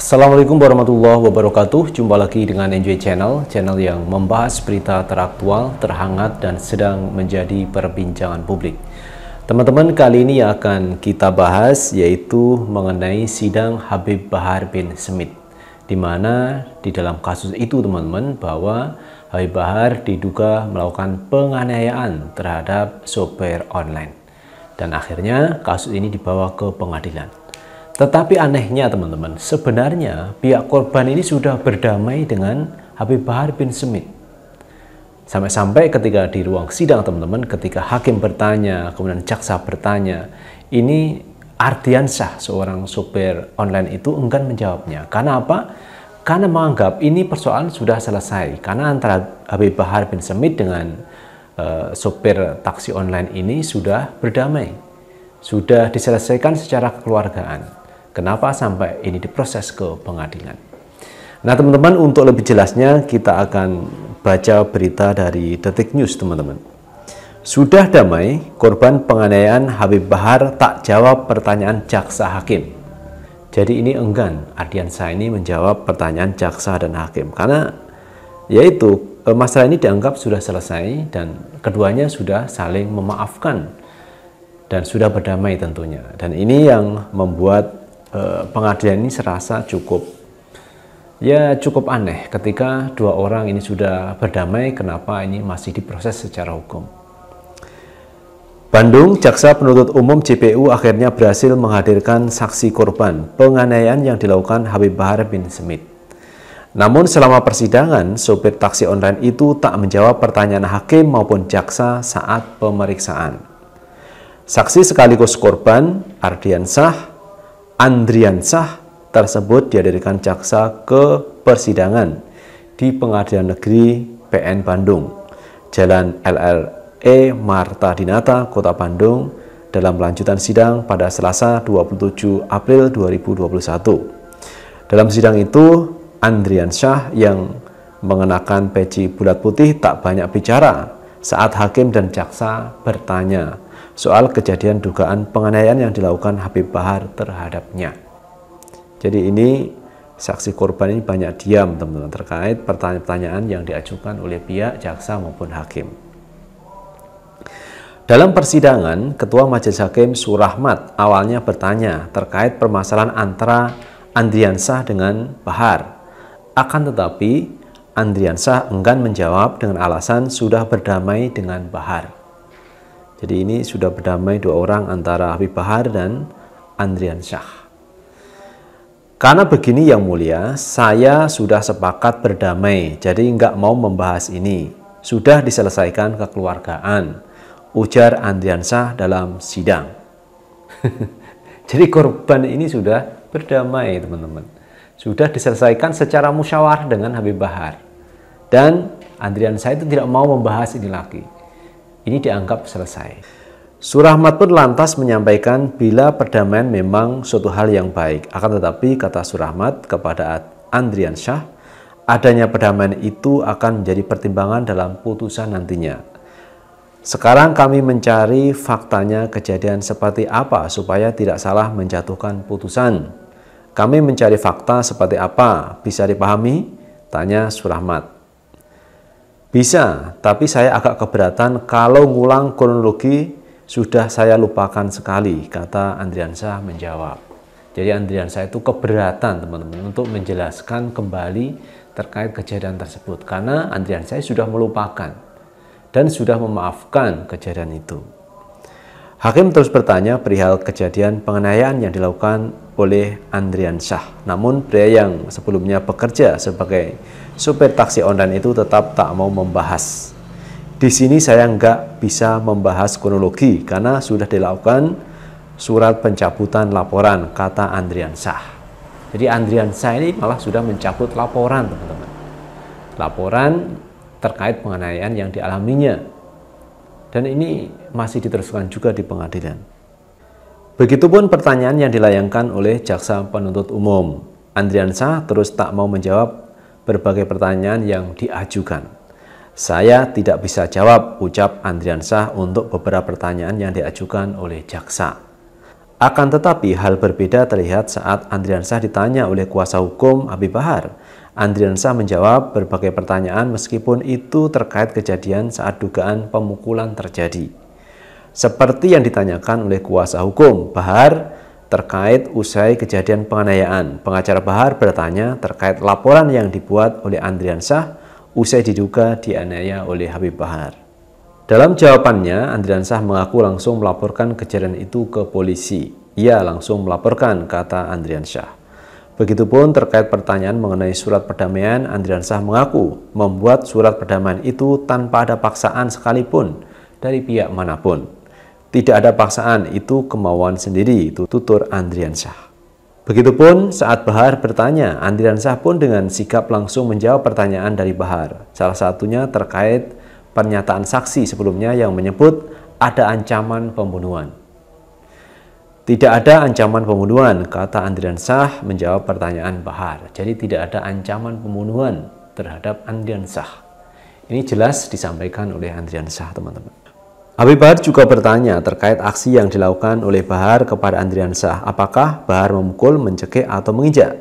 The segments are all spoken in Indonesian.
Assalamualaikum warahmatullahi wabarakatuh Jumpa lagi dengan Enjoy Channel Channel yang membahas berita teraktual, terhangat, dan sedang menjadi perbincangan publik Teman-teman, kali ini yang akan kita bahas yaitu mengenai sidang Habib Bahar bin Smith di mana di dalam kasus itu teman-teman bahwa Habib Bahar diduga melakukan penganiayaan terhadap sopir online. Dan akhirnya kasus ini dibawa ke pengadilan. Tetapi anehnya teman-teman, sebenarnya pihak korban ini sudah berdamai dengan Habib Bahar bin Semit. Sampai-sampai ketika di ruang sidang teman-teman, ketika hakim bertanya, kemudian jaksa bertanya, ini Ardiansyah seorang supir online itu enggan menjawabnya. Karena apa? karena menganggap ini persoalan sudah selesai karena antara Habib Bahar bin Semit dengan uh, sopir taksi online ini sudah berdamai sudah diselesaikan secara kekeluargaan kenapa sampai ini diproses ke pengadilan nah teman-teman untuk lebih jelasnya kita akan baca berita dari Detik News teman-teman sudah damai, korban penganiayaan Habib Bahar tak jawab pertanyaan jaksa hakim. Jadi ini enggan Ardiansa ini menjawab pertanyaan jaksa dan hakim karena yaitu e, masalah ini dianggap sudah selesai dan keduanya sudah saling memaafkan dan sudah berdamai tentunya. Dan ini yang membuat uh, pengadilan ini serasa cukup ya cukup aneh ketika dua orang ini sudah berdamai kenapa ini masih diproses secara hukum. Bandung, Jaksa Penuntut Umum JPU akhirnya berhasil menghadirkan saksi korban penganiayaan yang dilakukan Habib Bahar bin Smith. Namun selama persidangan, sopir taksi online itu tak menjawab pertanyaan hakim maupun jaksa saat pemeriksaan. Saksi sekaligus korban, Ardiansah, Andriansah, tersebut dihadirkan jaksa ke persidangan di Pengadilan Negeri PN Bandung, Jalan LL E. Marta Dinata, Kota Bandung, dalam lanjutan sidang pada Selasa 27 April 2021. Dalam sidang itu, Andrian Syah yang mengenakan peci bulat putih tak banyak bicara saat hakim dan jaksa bertanya soal kejadian dugaan penganiayaan yang dilakukan Habib Bahar terhadapnya. Jadi ini saksi korban ini banyak diam teman-teman terkait pertanyaan-pertanyaan yang diajukan oleh pihak jaksa maupun hakim. Dalam persidangan, Ketua Majelis Hakim Surahmat awalnya bertanya terkait permasalahan antara Andriansah dengan Bahar. Akan tetapi, Andriansah enggan menjawab dengan alasan sudah berdamai dengan Bahar. Jadi ini sudah berdamai dua orang antara Habib Bahar dan Andriansyah. Karena begini yang mulia, saya sudah sepakat berdamai, jadi nggak mau membahas ini. Sudah diselesaikan kekeluargaan ujar Andriansah dalam sidang. Jadi korban ini sudah berdamai teman-teman. Sudah diselesaikan secara musyawarah dengan Habib Bahar. Dan Andriansah itu tidak mau membahas ini lagi. Ini dianggap selesai. Surahmat pun lantas menyampaikan bila perdamaian memang suatu hal yang baik. Akan tetapi kata Surahmat kepada Andriansyah, adanya perdamaian itu akan menjadi pertimbangan dalam putusan nantinya. Sekarang kami mencari faktanya kejadian seperti apa supaya tidak salah menjatuhkan putusan. Kami mencari fakta seperti apa, bisa dipahami? Tanya Surahmat. Bisa, tapi saya agak keberatan kalau ngulang kronologi sudah saya lupakan sekali, kata Andriansah menjawab. Jadi Andriansah itu keberatan teman-teman untuk menjelaskan kembali terkait kejadian tersebut karena Andriansah sudah melupakan dan sudah memaafkan kejadian itu. Hakim terus bertanya perihal kejadian penganiayaan yang dilakukan oleh Andrian Syah. Namun pria yang sebelumnya bekerja sebagai supir taksi online itu tetap tak mau membahas. Di sini saya nggak bisa membahas kronologi karena sudah dilakukan surat pencabutan laporan, kata Andrian Syah. Jadi Andrian Syah ini malah sudah mencabut laporan, teman-teman. Laporan terkait penganiayaan yang dialaminya. Dan ini masih diteruskan juga di pengadilan. Begitupun pertanyaan yang dilayangkan oleh jaksa penuntut umum. Andriansah terus tak mau menjawab berbagai pertanyaan yang diajukan. Saya tidak bisa jawab, ucap Andriansah untuk beberapa pertanyaan yang diajukan oleh jaksa. Akan tetapi hal berbeda terlihat saat Andriansah ditanya oleh kuasa hukum Abi Bahar Andriansa menjawab berbagai pertanyaan meskipun itu terkait kejadian saat dugaan pemukulan terjadi. Seperti yang ditanyakan oleh kuasa hukum, Bahar terkait usai kejadian penganiayaan. Pengacara Bahar bertanya terkait laporan yang dibuat oleh Andriansah usai diduga dianiaya oleh Habib Bahar. Dalam jawabannya, Andriansah mengaku langsung melaporkan kejadian itu ke polisi. Ia langsung melaporkan, kata Andriansyah. Begitupun terkait pertanyaan mengenai surat perdamaian, Andriansah mengaku membuat surat perdamaian itu tanpa ada paksaan sekalipun dari pihak manapun. Tidak ada paksaan, itu kemauan sendiri, itu tutur Andriansah. Begitupun saat Bahar bertanya, Andriansah pun dengan sikap langsung menjawab pertanyaan dari Bahar. Salah satunya terkait pernyataan saksi sebelumnya yang menyebut ada ancaman pembunuhan. Tidak ada ancaman pembunuhan, kata Andrian Sah menjawab pertanyaan Bahar. Jadi tidak ada ancaman pembunuhan terhadap Andrian Sah. Ini jelas disampaikan oleh Andrian Sah, teman-teman. Habib Bahar juga bertanya terkait aksi yang dilakukan oleh Bahar kepada Andrian Sah. Apakah Bahar memukul, mencekik, atau menginjak?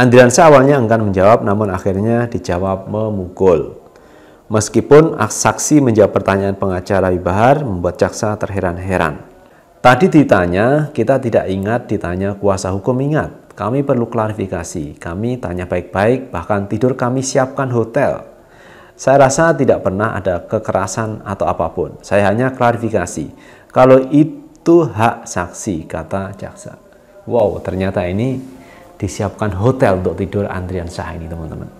Andrian Sah awalnya enggan menjawab, namun akhirnya dijawab memukul. Meskipun saksi menjawab pertanyaan pengacara Habib Bahar, membuat jaksa terheran-heran. Tadi ditanya, kita tidak ingat ditanya kuasa hukum ingat. Kami perlu klarifikasi, kami tanya baik-baik, bahkan tidur kami siapkan hotel. Saya rasa tidak pernah ada kekerasan atau apapun. Saya hanya klarifikasi. Kalau itu hak saksi, kata jaksa. Wow, ternyata ini disiapkan hotel untuk tidur antrian sah ini, teman-teman.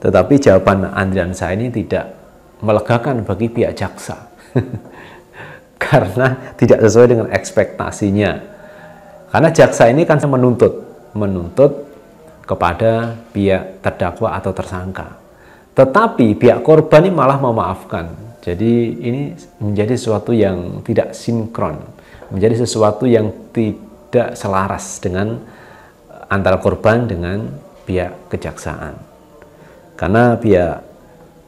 Tetapi jawaban antrian sah ini tidak melegakan bagi pihak jaksa. karena tidak sesuai dengan ekspektasinya. Karena jaksa ini kan menuntut, menuntut kepada pihak terdakwa atau tersangka. Tetapi pihak korban ini malah memaafkan. Jadi ini menjadi sesuatu yang tidak sinkron, menjadi sesuatu yang tidak selaras dengan eh, antara korban dengan pihak kejaksaan. Karena pihak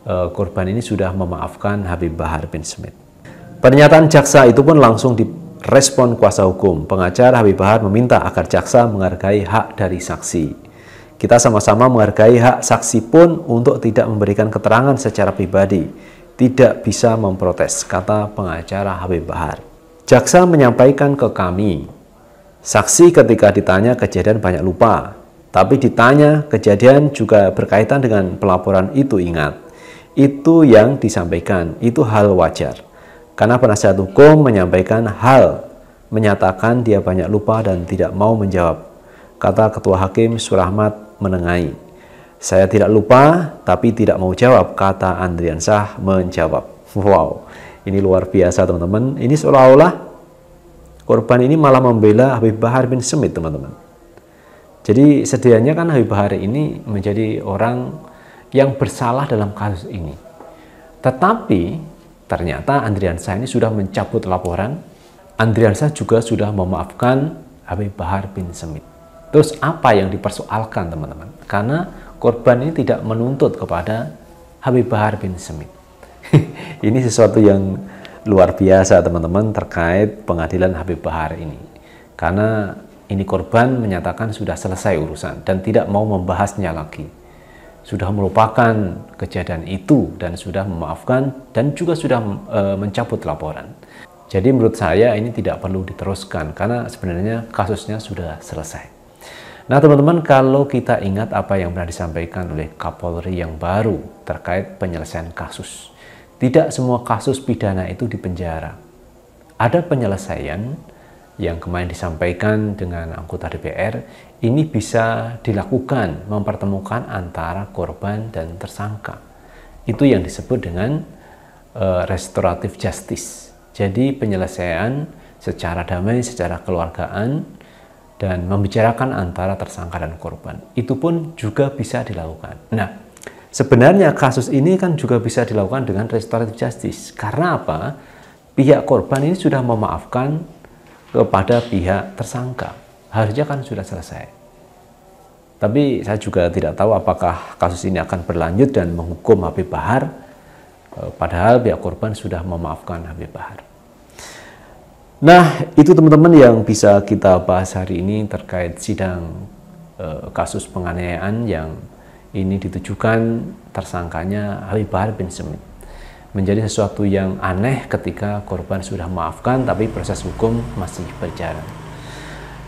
eh, korban ini sudah memaafkan Habib Bahar bin Smith. Pernyataan jaksa itu pun langsung direspon kuasa hukum. Pengacara Habib Bahar meminta agar jaksa menghargai hak dari saksi. Kita sama-sama menghargai hak saksi pun untuk tidak memberikan keterangan secara pribadi. Tidak bisa memprotes, kata pengacara Habib Bahar. Jaksa menyampaikan ke kami, saksi ketika ditanya kejadian banyak lupa, tapi ditanya kejadian juga berkaitan dengan pelaporan itu ingat. Itu yang disampaikan, itu hal wajar. Karena penasihat hukum menyampaikan hal, menyatakan dia banyak lupa dan tidak mau menjawab. Kata Ketua Hakim Surahmat menengahi. Saya tidak lupa, tapi tidak mau jawab, kata Andrian menjawab. Wow, ini luar biasa teman-teman. Ini seolah-olah korban ini malah membela Habib Bahar bin Semit teman-teman. Jadi sedianya kan Habib Bahar ini menjadi orang yang bersalah dalam kasus ini. Tetapi Ternyata Andriansa ini sudah mencabut laporan. Andriansa juga sudah memaafkan Habib Bahar bin Semit. Terus apa yang dipersoalkan teman-teman? Karena korban ini tidak menuntut kepada Habib Bahar bin Semit. ini sesuatu yang luar biasa teman-teman terkait pengadilan Habib Bahar ini. Karena ini korban menyatakan sudah selesai urusan dan tidak mau membahasnya lagi sudah melupakan kejadian itu dan sudah memaafkan dan juga sudah e, mencabut laporan. Jadi menurut saya ini tidak perlu diteruskan karena sebenarnya kasusnya sudah selesai. Nah teman-teman kalau kita ingat apa yang pernah disampaikan oleh Kapolri yang baru terkait penyelesaian kasus. Tidak semua kasus pidana itu dipenjara. Ada penyelesaian yang kemarin disampaikan dengan anggota DPR ini bisa dilakukan mempertemukan antara korban dan tersangka. Itu yang disebut dengan uh, restoratif justice. Jadi penyelesaian secara damai, secara keluargaan dan membicarakan antara tersangka dan korban. Itu pun juga bisa dilakukan. Nah, sebenarnya kasus ini kan juga bisa dilakukan dengan restoratif justice. Karena apa? Pihak korban ini sudah memaafkan kepada pihak tersangka harusnya kan sudah selesai. Tapi saya juga tidak tahu apakah kasus ini akan berlanjut dan menghukum Habib Bahar, eh, padahal pihak korban sudah memaafkan Habib Bahar. Nah, itu teman-teman yang bisa kita bahas hari ini terkait sidang eh, kasus penganiayaan yang ini ditujukan tersangkanya Habib Bahar bin Semit. Menjadi sesuatu yang aneh ketika korban sudah memaafkan tapi proses hukum masih berjalan.